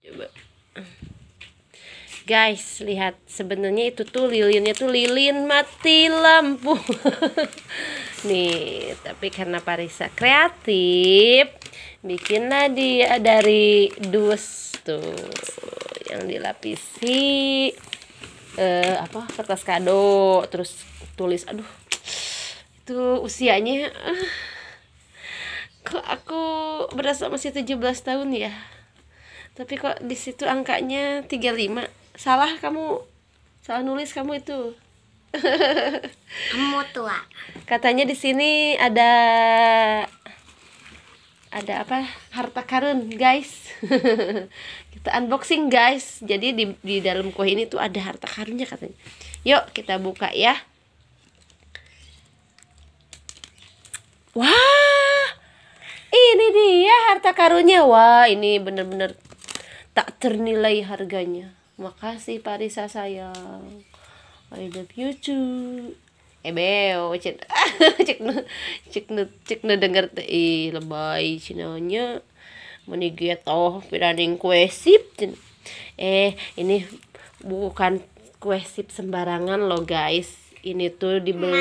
coba guys lihat sebenarnya itu tuh lilinnya tuh lilin mati lampu nih tapi karena Parisa kreatif bikinlah dia dari dus tuh yang dilapisi eh, apa kertas kado terus tulis aduh itu usianya ah, kok aku berasa masih 17 tahun ya tapi kok di situ angkanya 35 salah kamu salah nulis kamu itu kamu tua katanya di sini ada ada apa harta karun guys kita unboxing guys jadi di, di dalam kue ini tuh ada harta karunnya katanya yuk kita buka ya wah ini dia harta karunnya wah ini bener-bener tak ternilai harganya makasih Parisa sayang I love you too Ebeo, eh, cek cek nu cek nu cek nu denger teh lebay cinanya meni geto piraning kue sip eh ini bukan kue sip sembarangan loh guys ini tuh dibeli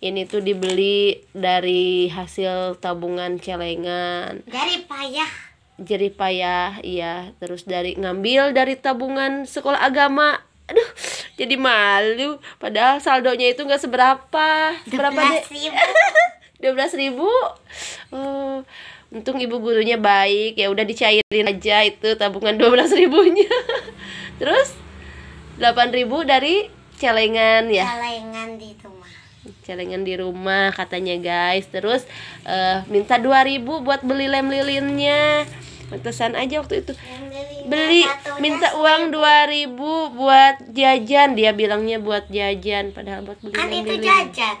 ini tuh dibeli dari hasil tabungan celengan dari payah jerih payah iya terus dari ngambil dari tabungan sekolah agama aduh jadi malu padahal saldonya itu nggak seberapa seberapa deh dua belas ribu oh, untung ibu gurunya baik ya udah dicairin aja itu tabungan dua belas ribunya terus delapan ribu dari celengan ya celengan di rumah celengan di rumah katanya guys terus uh, minta 2000 buat beli lem lilinnya Pantesan aja waktu itu beli minta uang 2000 buat jajan dia bilangnya buat jajan padahal buat beli kan lem itu lilin. jajan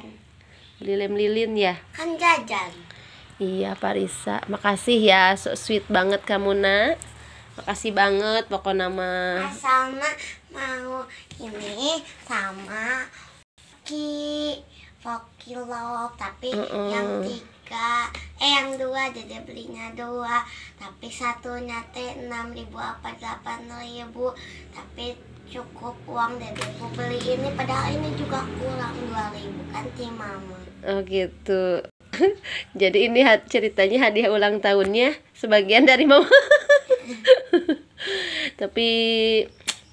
beli lem lilin ya kan jajan iya Parisa makasih ya so sweet banget kamu nak makasih banget pokok nama sama mau ini sama Foki Foki Love tapi mm -mm. yang tiga eh yang dua jadi belinya dua tapi satunya teh enam ribu apa delapan ribu tapi cukup uang aku beli ini padahal ini juga kurang dua ribu kan tim mama oh gitu jadi ini ceritanya hadiah ulang tahunnya sebagian dari mama tapi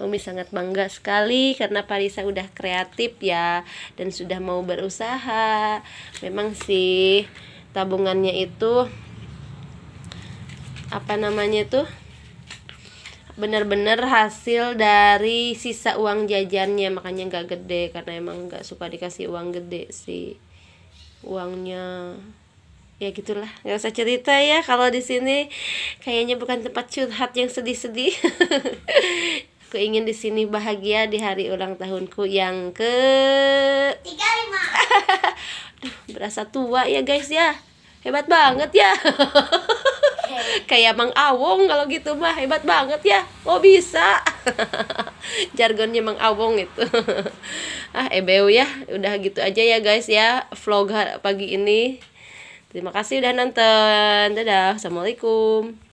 Umi sangat bangga sekali karena Parisa udah kreatif ya dan sudah mau berusaha. Memang sih tabungannya itu apa namanya tuh bener-bener hasil dari sisa uang jajannya makanya nggak gede karena emang nggak suka dikasih uang gede si uangnya ya gitulah nggak usah cerita ya kalau di sini kayaknya bukan tempat curhat yang sedih-sedih Aku ingin di sini bahagia di hari ulang tahunku yang ke 35. Duh, berasa tua ya guys ya. Hebat banget ya. Kayak Mang Awong kalau gitu mah hebat banget ya. Oh bisa. Jargonnya Mang Awong itu. ah, ebew ya. Udah gitu aja ya guys ya vlog pagi ini. Terima kasih udah nonton. Dadah. Assalamualaikum.